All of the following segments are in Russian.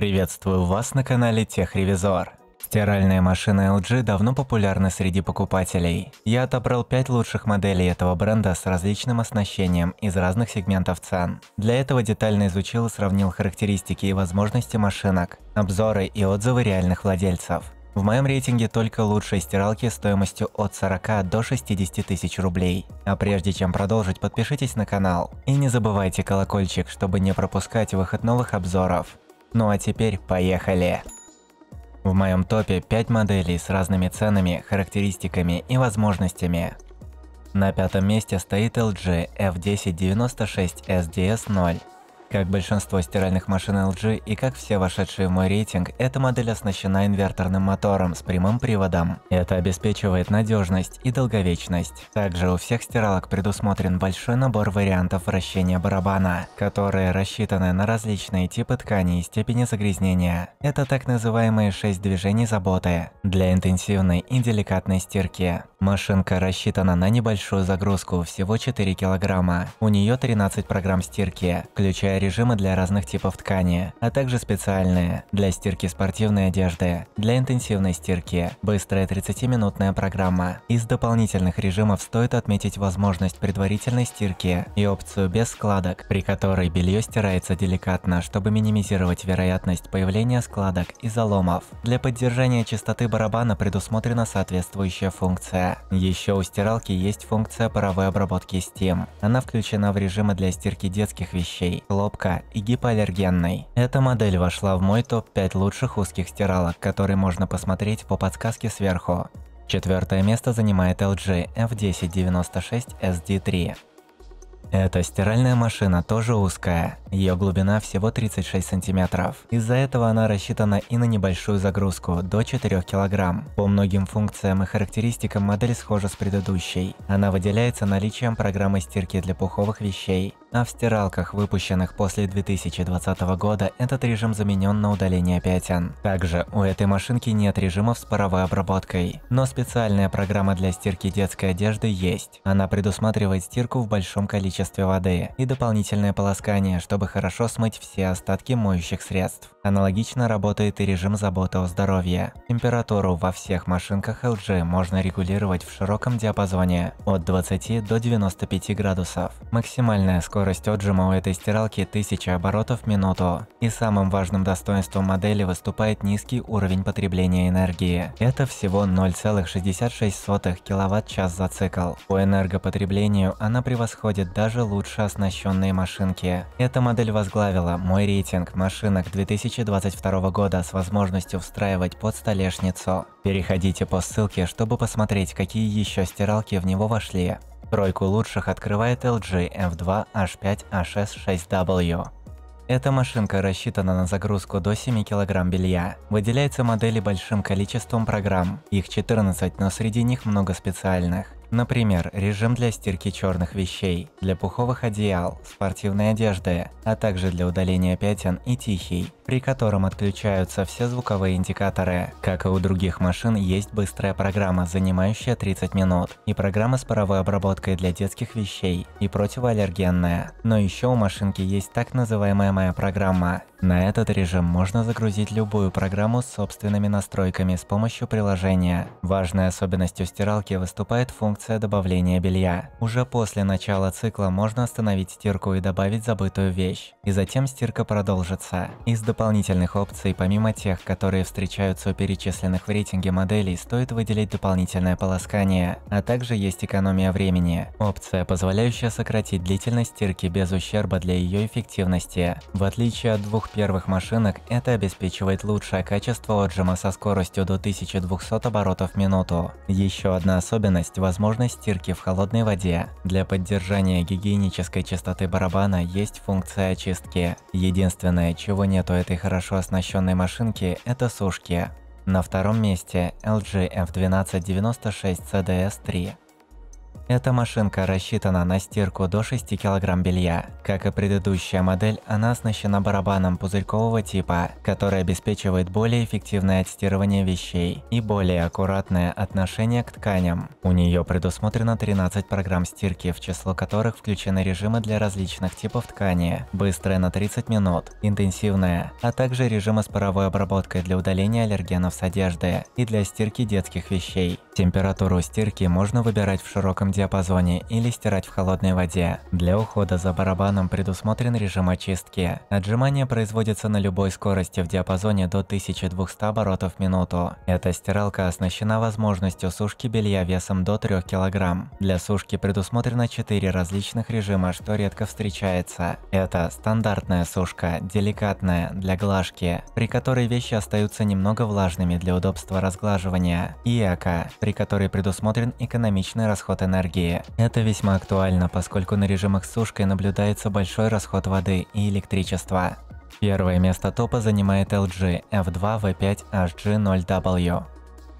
Приветствую вас на канале Техревизор. Стиральные машины LG давно популярны среди покупателей. Я отобрал 5 лучших моделей этого бренда с различным оснащением из разных сегментов цен. Для этого детально изучил и сравнил характеристики и возможности машинок, обзоры и отзывы реальных владельцев. В моем рейтинге только лучшие стиралки стоимостью от 40 до 60 тысяч рублей. А прежде чем продолжить, подпишитесь на канал. И не забывайте колокольчик, чтобы не пропускать выход новых обзоров. Ну а теперь поехали! В моем топе 5 моделей с разными ценами, характеристиками и возможностями. На пятом месте стоит LG F1096 SDS0. Как большинство стиральных машин LG и как все вошедшие в мой рейтинг, эта модель оснащена инверторным мотором с прямым приводом. Это обеспечивает надежность и долговечность. Также у всех стиралок предусмотрен большой набор вариантов вращения барабана, которые рассчитаны на различные типы тканей и степени загрязнения. Это так называемые 6 движений заботы для интенсивной и деликатной стирки. Машинка рассчитана на небольшую загрузку, всего 4 килограмма. У нее 13 программ стирки, включая режимы для разных типов ткани, а также специальные для стирки спортивной одежды, для интенсивной стирки, быстрая 30-минутная программа. Из дополнительных режимов стоит отметить возможность предварительной стирки и опцию без складок, при которой белье стирается деликатно, чтобы минимизировать вероятность появления складок и заломов. Для поддержания чистоты барабана предусмотрена соответствующая функция. Еще у стиралки есть функция паровой обработки Steam. Она включена в режимы для стирки детских вещей, хлопка, хлопка и гипоаллергенной. Эта модель вошла в мой топ-5 лучших узких стиралок, которые можно посмотреть по подсказке сверху. Четвертое место занимает LG F1096SD3. Эта стиральная машина тоже узкая, ее глубина всего 36 сантиметров. Из-за этого она рассчитана и на небольшую загрузку, до 4 килограмм. По многим функциям и характеристикам модель схожа с предыдущей. Она выделяется наличием программы стирки для пуховых вещей. А в стиралках, выпущенных после 2020 года, этот режим заменен на удаление пятен. Также у этой машинки нет режимов с паровой обработкой. Но специальная программа для стирки детской одежды есть. Она предусматривает стирку в большом количестве количестве воды и дополнительное полоскание, чтобы хорошо смыть все остатки моющих средств. Аналогично работает и режим заботы о здоровье. Температуру во всех машинках LG можно регулировать в широком диапазоне от 20 до 95 градусов. Максимальная скорость отжима у этой стиралки 1000 оборотов в минуту. И самым важным достоинством модели выступает низкий уровень потребления энергии. Это всего 0,66 киловатт час за цикл. По энергопотреблению она превосходит даже лучше оснащенные машинки. Эта модель возглавила мой рейтинг машинок 2022 года с возможностью встраивать под столешницу. Переходите по ссылке, чтобы посмотреть, какие еще стиралки в него вошли. Тройку лучших открывает LG F2 H5HS6W. Эта машинка рассчитана на загрузку до 7 кг белья. Выделяется модели большим количеством программ, их 14, но среди них много специальных. Например, режим для стирки черных вещей, для пуховых одеял, спортивной одежды, а также для удаления пятен и тихий, при котором отключаются все звуковые индикаторы. Как и у других машин, есть быстрая программа, занимающая 30 минут, и программа с паровой обработкой для детских вещей и противоаллергенная. Но еще у машинки есть так называемая моя программа. На этот режим можно загрузить любую программу с собственными настройками с помощью приложения. Важной особенностью стиралки выступает функция функция добавления белья. Уже после начала цикла можно остановить стирку и добавить забытую вещь, и затем стирка продолжится. Из дополнительных опций, помимо тех, которые встречаются у перечисленных в рейтинге моделей, стоит выделить дополнительное полоскание, а также есть экономия времени – опция, позволяющая сократить длительность стирки без ущерба для ее эффективности. В отличие от двух первых машинок, это обеспечивает лучшее качество отжима со скоростью до 1200 оборотов в минуту. Еще одна особенность – возможность возможность стирки в холодной воде. Для поддержания гигиенической чистоты барабана есть функция очистки. Единственное, чего нет у этой хорошо оснащенной машинки, это сушки. На втором месте LG F1296 CDS3. Эта машинка рассчитана на стирку до 6 кг белья. Как и предыдущая модель, она оснащена барабаном пузырькового типа, который обеспечивает более эффективное отстирывание вещей и более аккуратное отношение к тканям. У нее предусмотрено 13 программ стирки, в число которых включены режимы для различных типов ткани, быстрая на 30 минут, интенсивная, а также режимы с паровой обработкой для удаления аллергенов с одежды и для стирки детских вещей. Температуру стирки можно выбирать в широком диапазоне или стирать в холодной воде. Для ухода за барабаном предусмотрен режим очистки. Отжимание производится на любой скорости в диапазоне до 1200 оборотов в минуту. Эта стиралка оснащена возможностью сушки белья весом до 3 кг. Для сушки предусмотрено 4 различных режима, что редко встречается. Это стандартная сушка, деликатная, для глажки, при которой вещи остаются немного влажными для удобства разглаживания, и эко, при которой предусмотрен экономичный расход энергии. Это весьма актуально, поскольку на режимах с сушкой наблюдается большой расход воды и электричества. Первое место топа занимает LG F2V5HG0W.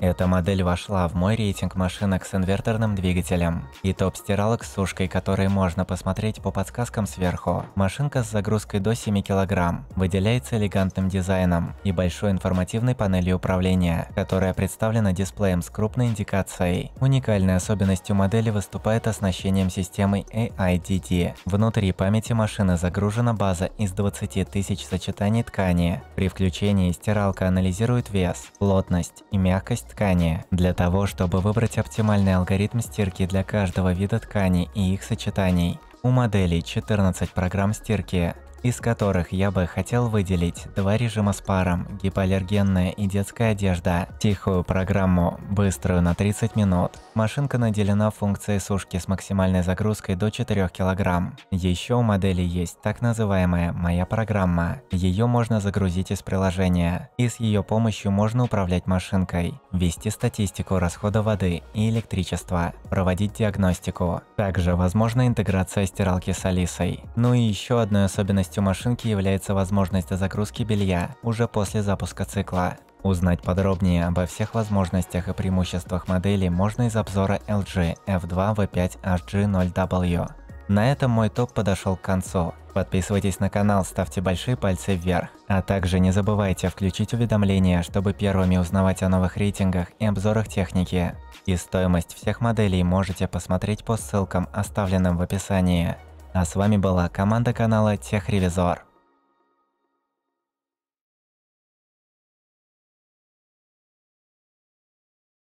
Эта модель вошла в мой рейтинг машинок с инверторным двигателем и топ-стиралок с сушкой, которые можно посмотреть по подсказкам сверху. Машинка с загрузкой до 7 кг выделяется элегантным дизайном и большой информативной панелью управления, которая представлена дисплеем с крупной индикацией. Уникальной особенностью модели выступает оснащением системой AIDD. Внутри памяти машины загружена база из 20 тысяч сочетаний ткани. При включении стиралка анализирует вес, плотность и мягкость ткани. Для того, чтобы выбрать оптимальный алгоритм стирки для каждого вида ткани и их сочетаний, у моделей 14 программ стирки, из которых я бы хотел выделить два режима с паром, гипоаллергенная и детская одежда, тихую программу, быструю на 30 минут. Машинка наделена функцией сушки с максимальной загрузкой до 4 кг. Еще у модели есть так называемая «Моя программа». Ее можно загрузить из приложения, и с ее помощью можно управлять машинкой, вести статистику расхода воды и электричества, проводить диагностику. Также возможна интеграция стиралки с Алисой. Ну и еще одной особенностью Особенностью машинки является возможность загрузки белья уже после запуска цикла. Узнать подробнее обо всех возможностях и преимуществах модели можно из обзора LG F2 V5 HG0W. На этом мой топ подошел к концу. Подписывайтесь на канал, ставьте большие пальцы вверх. А также не забывайте включить уведомления, чтобы первыми узнавать о новых рейтингах и обзорах техники. И стоимость всех моделей можете посмотреть по ссылкам, оставленным в описании. А с вами была команда канала Техревизор.